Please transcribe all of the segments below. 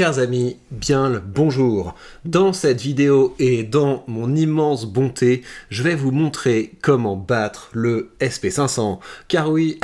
Chers amis, bien le bonjour. Dans cette vidéo et dans mon immense bonté, je vais vous montrer comment battre le SP500. Car oui,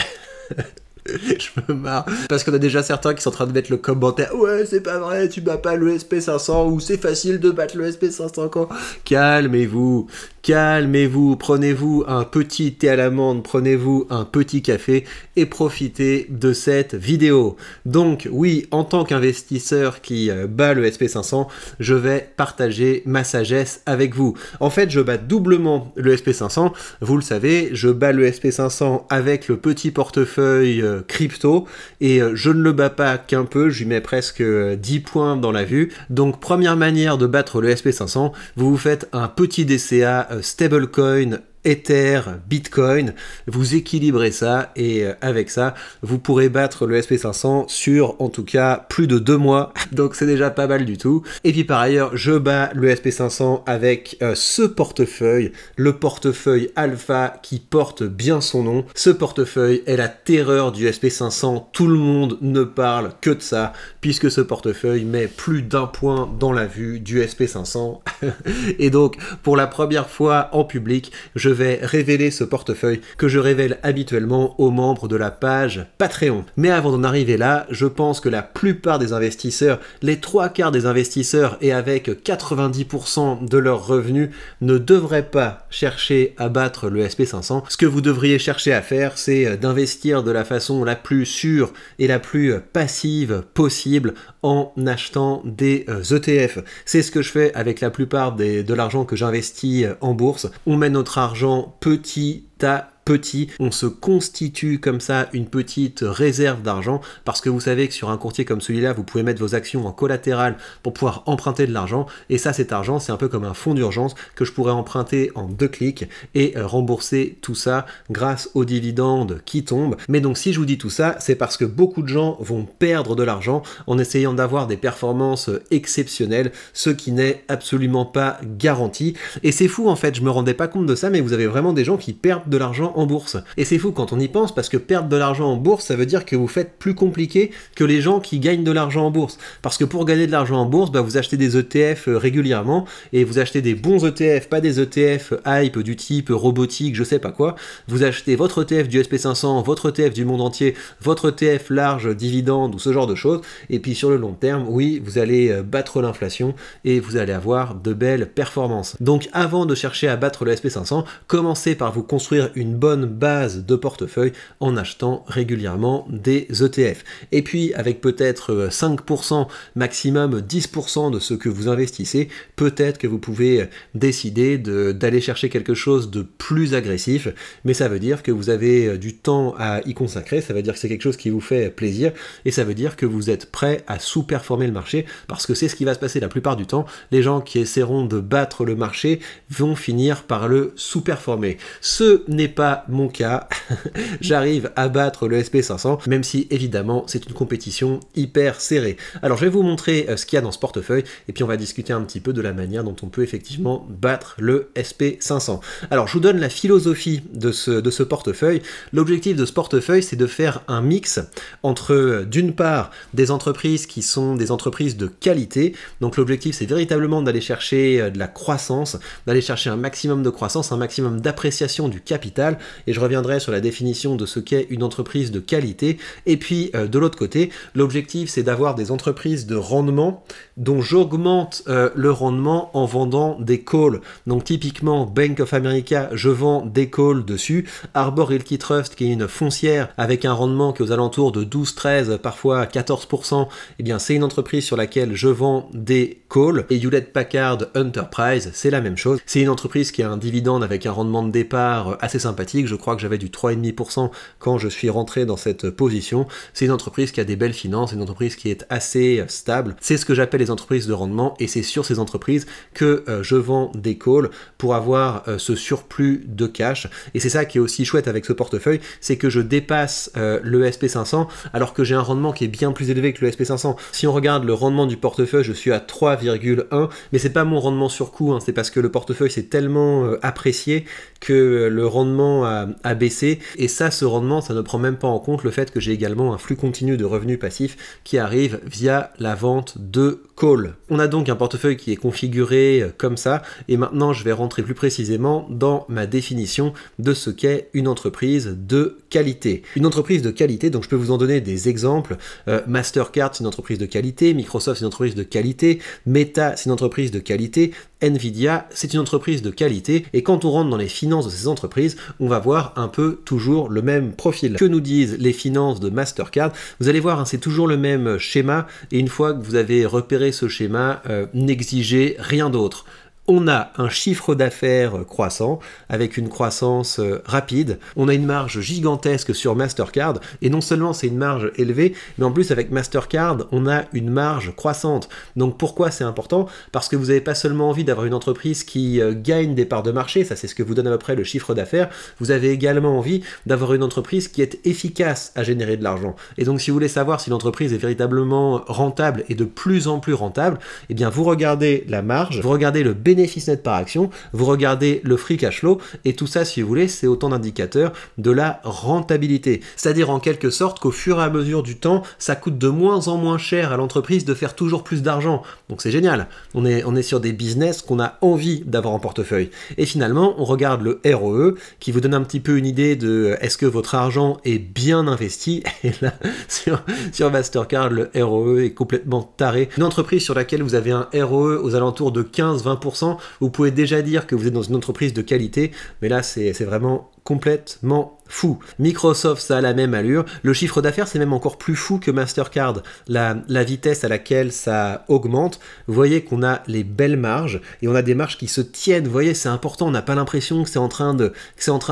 je me marre. Parce qu'on a déjà certains qui sont en train de mettre le commentaire Ouais, c'est pas vrai, tu bats pas le SP500 ou c'est facile de battre le SP500 quand. Calmez-vous, calmez-vous, prenez-vous un petit thé à l'amande, prenez-vous un petit café et profitez de cette vidéo. Donc, oui, en tant qu'investisseur qui euh, bat le SP500, je vais partager ma sagesse avec vous. En fait, je bats doublement le SP500. Vous le savez, je bats le SP500 avec le petit portefeuille euh, euh, crypto et euh, je ne le bats pas qu'un peu, je mets presque 10 euh, points dans la vue. Donc première manière de battre le SP500, vous vous faites un petit DCA stablecoin Ether, Bitcoin, vous équilibrez ça et euh, avec ça, vous pourrez battre le SP500 sur en tout cas plus de deux mois, donc c'est déjà pas mal du tout. Et puis par ailleurs, je bats le SP500 avec euh, ce portefeuille, le portefeuille Alpha qui porte bien son nom. Ce portefeuille est la terreur du SP500, tout le monde ne parle que de ça, puisque ce portefeuille met plus d'un point dans la vue du SP500. et donc, pour la première fois en public, je révéler ce portefeuille que je révèle habituellement aux membres de la page Patreon. Mais avant d'en arriver là, je pense que la plupart des investisseurs, les trois quarts des investisseurs et avec 90% de leurs revenus, ne devraient pas chercher à battre le SP500. Ce que vous devriez chercher à faire, c'est euh, d'investir de la façon la plus sûre et la plus euh, passive possible en achetant des ETF. Euh, e c'est ce que je fais avec la plupart des, de l'argent que j'investis en bourse. On met notre argent petit tas petit. On se constitue comme ça une petite réserve d'argent parce que vous savez que sur un courtier comme celui-là, vous pouvez mettre vos actions en collatéral pour pouvoir emprunter de l'argent. Et ça, cet argent, c'est un peu comme un fonds d'urgence que je pourrais emprunter en deux clics et euh, rembourser tout ça grâce aux dividendes qui tombent. Mais donc, si je vous dis tout ça, c'est parce que beaucoup de gens vont perdre de l'argent en essayant d'avoir des performances euh, exceptionnelles, ce qui n'est absolument pas garanti. Et c'est fou en fait, je me rendais pas compte de ça, mais vous avez vraiment des gens qui perdent de l'argent bourse. Et c'est fou quand on y pense parce que perdre de l'argent en bourse, ça veut dire que vous faites plus compliqué que les gens qui gagnent de l'argent en bourse. Parce que pour gagner de l'argent en bourse, bah, vous achetez des ETF euh, régulièrement et vous achetez des bons ETF, pas des ETF euh, hype du type robotique, je sais pas quoi. Vous achetez votre ETF du SP500, votre ETF du monde entier, votre ETF large, dividende ou ce genre de choses. Et puis sur le long terme, oui, vous allez euh, battre l'inflation et vous allez avoir de belles performances. Donc avant de chercher à battre le SP500, commencez par vous construire une bonne base de portefeuille en achetant régulièrement des ETF. Et puis avec peut-être 5%, euh, maximum 10% de ce que vous investissez, peut-être que vous pouvez euh, décider d'aller chercher quelque chose de plus agressif, mais ça veut dire que vous avez euh, du temps à y consacrer, ça veut dire que c'est quelque chose qui vous fait plaisir, et ça veut dire que vous êtes prêt à sous-performer le marché, parce que c'est ce qui va se passer la plupart du temps, les gens qui essaieront de battre le marché vont finir par le sous-performer. Ce n'est pas mon cas. J'arrive à battre le SP500, même si évidemment c'est une compétition hyper serrée. Alors je vais vous montrer euh, ce qu'il y a dans ce portefeuille, et puis on va discuter un petit peu de la manière dont on peut effectivement battre le SP500. Alors je vous donne la philosophie de ce, de ce portefeuille. L'objectif de ce portefeuille, c'est de faire un mix entre euh, d'une part des entreprises qui sont des entreprises de qualité, donc l'objectif c'est véritablement d'aller chercher euh, de la croissance, d'aller chercher un maximum de croissance, un maximum d'appréciation du capital, et je reviendrai sur la définition de ce qu'est une entreprise de qualité. Et puis euh, de l'autre côté, l'objectif c'est d'avoir des entreprises de rendement dont j'augmente euh, le rendement en vendant des calls. Donc typiquement Bank of America, je vends des calls dessus. Arbor Realty Trust qui est une foncière avec un rendement qui est aux alentours de 12, 13, parfois 14%, eh bien c'est une entreprise sur laquelle je vends des calls. Et Hewlett Packard Enterprise, c'est la même chose. C'est une entreprise qui a un dividende avec un rendement de départ euh, assez sympathique je crois que j'avais du 3,5% quand je suis rentré dans cette position. C'est une entreprise qui a des belles finances, une entreprise qui est assez stable. C'est ce que j'appelle les entreprises de rendement et c'est sur ces entreprises que euh, je vends des calls pour avoir euh, ce surplus de cash. Et c'est ça qui est aussi chouette avec ce portefeuille, c'est que je dépasse euh, le SP500 alors que j'ai un rendement qui est bien plus élevé que le SP500. Si on regarde le rendement du portefeuille, je suis à 3,1, mais c'est pas mon rendement sur coût, hein. c'est parce que le portefeuille s'est tellement apprécié que le rendement à, baisser. Et ça, ce rendement, ça ne prend même pas en compte le fait que j'ai également un flux continu de revenus passifs qui arrive via la vente de call. On a donc un portefeuille qui est configuré comme ça. Et maintenant, je vais rentrer plus précisément dans ma définition de ce qu'est une entreprise de qualité. Une entreprise de qualité, donc je peux vous en donner des exemples. Euh, Mastercard, c'est une entreprise de qualité. Microsoft, c'est une entreprise de qualité. Meta, c'est une entreprise de qualité. Nvidia, c'est une entreprise de qualité, et quand on rentre dans les finances de ces entreprises, on va voir un peu toujours le même profil. Que nous disent les finances de Mastercard Vous allez voir, hein, c'est toujours le même schéma, et une fois que vous avez repéré ce schéma, euh, n'exigez rien d'autre on a un chiffre d'affaires croissant, avec une croissance euh, rapide, on a une marge gigantesque sur Mastercard, et non seulement c'est une marge élevée, mais en plus avec Mastercard, on a une marge croissante. Donc pourquoi c'est important Parce que vous n'avez pas seulement envie d'avoir une entreprise qui euh, gagne des parts de marché, ça c'est ce que vous donne à peu près le chiffre d'affaires, vous avez également envie d'avoir une entreprise qui est efficace à générer de l'argent. Et donc si vous voulez savoir si l'entreprise est véritablement rentable et de plus en plus rentable, eh bien vous regardez la marge, vous regardez le bénéfice bénéfice net par action, vous regardez le free cash flow, et tout ça, si vous voulez, c'est autant d'indicateurs de la rentabilité. C'est-à-dire en quelque sorte qu'au fur et à mesure du temps, ça coûte de moins en moins cher à l'entreprise de faire toujours plus d'argent. Donc c'est génial. On est, on est sur des business qu'on a envie d'avoir en portefeuille. Et finalement, on regarde le ROE qui vous donne un petit peu une idée de euh, est-ce que votre argent est bien investi. Et là, sur, sur Mastercard, le ROE est complètement taré. Une entreprise sur laquelle vous avez un ROE aux alentours de 15-20%, vous pouvez déjà dire que vous êtes dans une entreprise de qualité, mais là c'est vraiment complètement fou. Microsoft, ça a la même allure. Le chiffre d'affaires, c'est même encore plus fou que Mastercard. La, vitesse à laquelle ça augmente, vous voyez qu'on a les belles marges et on a des marges qui se tiennent. Vous voyez, c'est important. On n'a pas l'impression que c'est en train de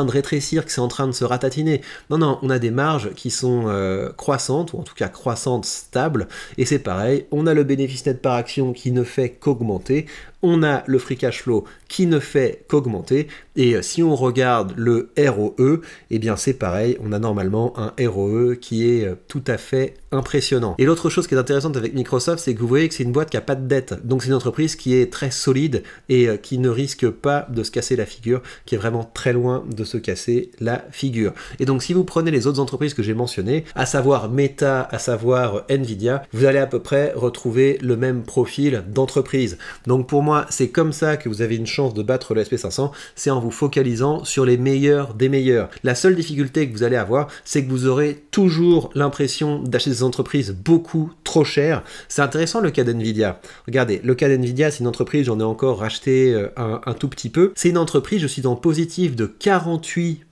rétrécir, que c'est en train de se ratatiner. Non, non, on a des marges qui sont euh, croissantes ou en tout cas croissantes stables. Et c'est pareil. On a le bénéfice net par action qui ne fait qu'augmenter on a le free cash flow qui ne fait qu'augmenter, et euh, si on regarde le ROE, et eh c'est pareil, on a normalement un ROE qui est euh, tout à fait impressionnant. Et l'autre chose qui est intéressante avec Microsoft, c'est que vous voyez que c'est une boîte qui n'a pas de dette. Donc c'est une entreprise qui est très solide et euh, qui ne risque pas de se casser la figure, qui est vraiment très loin de se casser la figure. Et donc si vous prenez les autres entreprises que j'ai mentionnées, à savoir Meta, à savoir euh, Nvidia, vous allez à peu près retrouver le même profil d'entreprise. Donc pour moi, c'est comme ça que vous avez une chance de battre le SP500, c'est en vous focalisant sur les meilleurs des meilleurs. La seule difficulté que vous allez avoir, c'est que vous aurez toujours l'impression d'acheter des entreprises beaucoup trop chères. C'est intéressant le cas d'NVIDIA. Regardez, le cas d'NVIDIA, c'est une entreprise, j'en ai encore racheté euh, un, tout petit peu. C'est une entreprise, je suis dans positif de 48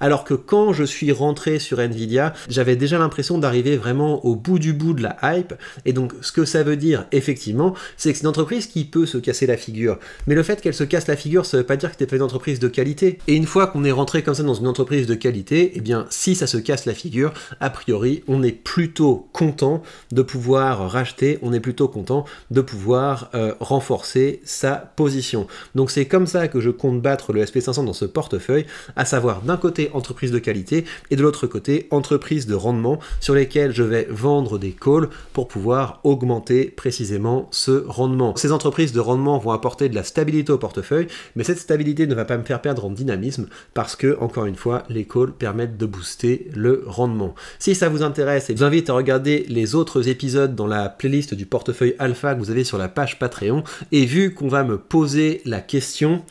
alors que quand je suis rentré sur Nvidia, j'avais déjà l'impression d'arriver vraiment au bout du bout de la hype. Et donc, ce que ça veut dire, effectivement, c'est que c'est une entreprise qui peut se casser la figure. Mais le fait qu'elle se casse la figure, ça veut pas dire que t'es pas une entreprise de qualité. Et une fois qu'on est rentré comme ça dans une entreprise de qualité, eh bien, si ça se casse la figure, a priori, on est plutôt content de pouvoir racheter, on est plutôt content de pouvoir euh, renforcer sa position. Donc, c'est comme ça que je compte battre le SP500 dans ce portefeuille, à savoir d'un côté entreprise de qualité et de l'autre côté entreprise de rendement sur lesquelles je vais vendre des calls pour pouvoir augmenter précisément ce rendement. Ces entreprises de rendement vont apporter de la stabilité au portefeuille, mais cette stabilité ne va pas me faire perdre en dynamisme parce que, encore une fois, les calls permettent de booster le rendement. Si ça vous intéresse, et je vous invite à regarder les autres épisodes dans la playlist du portefeuille alpha que vous avez sur la page Patreon. Et vu qu'on va me poser la question,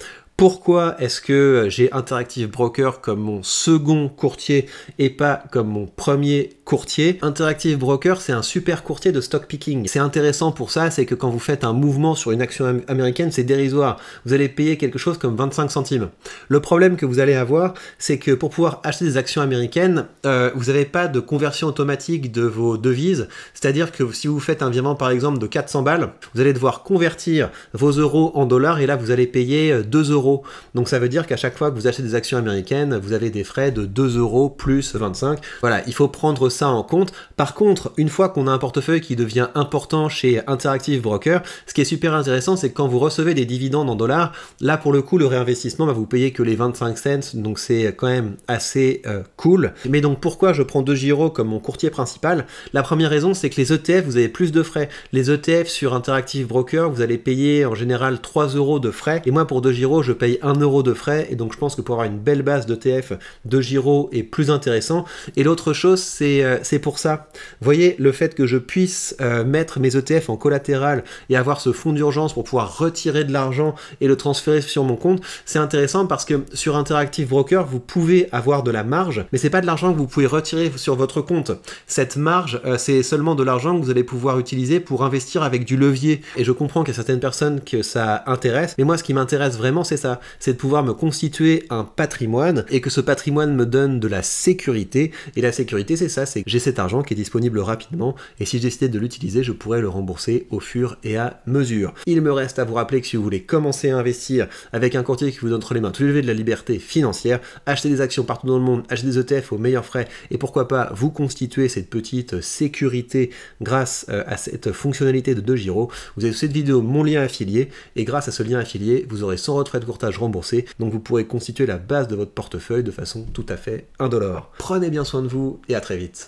pourquoi est-ce que j'ai Interactive Broker comme mon second courtier et pas comme mon premier courtier. Interactive Broker, c'est un super courtier de stock picking. C'est intéressant pour ça, c'est que quand vous faites un mouvement sur une action américaine, c'est dérisoire. Vous allez payer quelque chose comme 25 centimes. Le problème que vous allez avoir, c'est que pour pouvoir acheter des actions américaines, euh, vous n'avez pas de conversion automatique de vos devises. C'est-à-dire que si vous faites un virement par exemple de 400 balles, vous allez devoir convertir vos euros en dollars et là vous allez payer 2 euh, euros. Donc ça veut dire qu'à chaque fois que vous achetez des actions américaines, vous avez des frais de 2 euros plus 25. Voilà, il faut prendre ça en compte. Par contre, une fois qu'on a un portefeuille qui devient important chez Interactive Broker, ce qui est super intéressant, c'est que quand vous recevez des dividendes en dollars, là pour le coup, le réinvestissement va vous payer que les 25 cents, donc c'est quand même assez euh, cool. Mais donc pourquoi je prends 2 Giro comme mon courtier principal La première raison, c'est que les ETF, vous avez plus de frais. Les ETF sur Interactive Broker, vous allez payer en général 3 euros de frais. Et moi, pour deux Giro, je paye 1 euro de frais. Et donc, je pense que pour avoir une belle base d'ETF, De Giro est plus intéressant. Et l'autre chose, c'est euh, euh, c'est pour ça. voyez, le fait que je puisse euh, mettre mes ETF en collatéral et avoir ce fonds d'urgence pour pouvoir retirer de l'argent et le transférer sur mon compte, c'est intéressant parce que sur Interactive Broker, vous pouvez avoir de la marge, mais c'est pas de l'argent que vous pouvez retirer sur votre compte. Cette marge, euh, c'est seulement de l'argent que vous allez pouvoir utiliser pour investir avec du levier. Et je comprends qu'il y a certaines personnes que ça intéresse, mais moi, ce qui m'intéresse vraiment, c'est ça, c'est de pouvoir me constituer un patrimoine et que ce patrimoine me donne de la sécurité. Et la sécurité, c'est ça, c'est que j'ai cet argent qui est disponible rapidement et si je décidais de l'utiliser, je pourrais le rembourser au fur et à mesure. Il me reste à vous rappeler que si vous voulez commencer à investir avec un courtier qui vous donne entre les mains tout levé de la liberté financière, acheter des actions partout dans le monde, acheter des ETF aux meilleurs frais et pourquoi pas vous constituer cette petite sécurité grâce euh, à cette fonctionnalité de 2 Giro, vous avez sous cette vidéo mon lien affilié et grâce à ce lien affilié, vous aurez 100 retrait de de courtage remboursé, donc vous pourrez constituer la base de votre portefeuille de façon tout à fait indolore. Prenez bien soin de vous et à très vite.